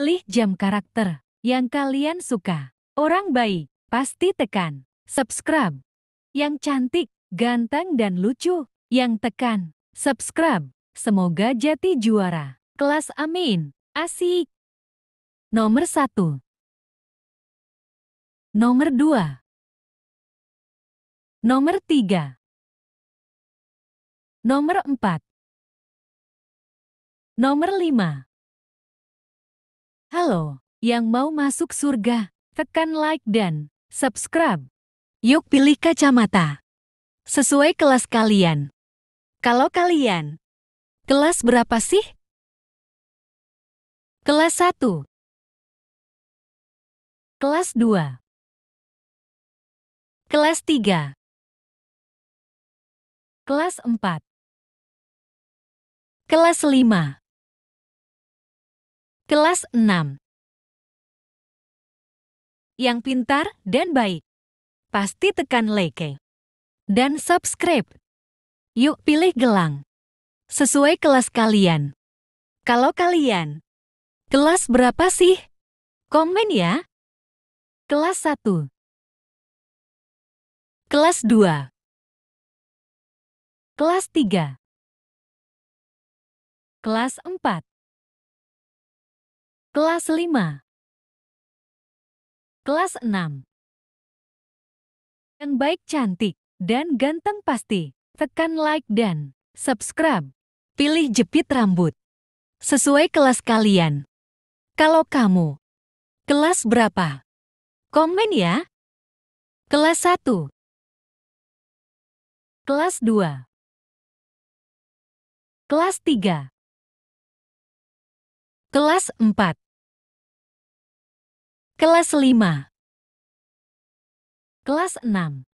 Pilih jam karakter yang kalian suka. Orang baik, pasti tekan. Subscribe. Yang cantik, ganteng dan lucu. Yang tekan. Subscribe. Semoga jati juara. Kelas amin. Asik. Nomor 1. Nomor 2. Nomor 3. Nomor 4. Nomor 5. Halo, yang mau masuk surga, tekan like dan subscribe. Yuk pilih kacamata. Sesuai kelas kalian. Kalau kalian, kelas berapa sih? Kelas 1. Kelas 2. Kelas 3. Kelas 4. Kelas 5. Kelas 6 Yang pintar dan baik, pasti tekan like dan subscribe. Yuk pilih gelang sesuai kelas kalian. Kalau kalian, kelas berapa sih? Komen ya. Kelas 1 Kelas 2 Kelas 3 Kelas 4 Kelas 5 Kelas 6 Yang baik cantik dan ganteng pasti. Tekan like dan subscribe. Pilih jepit rambut. Sesuai kelas kalian. Kalau kamu, kelas berapa? Komen ya. Kelas 1 Kelas 2 Kelas 3 Kelas 4 Kelas 5 Kelas 6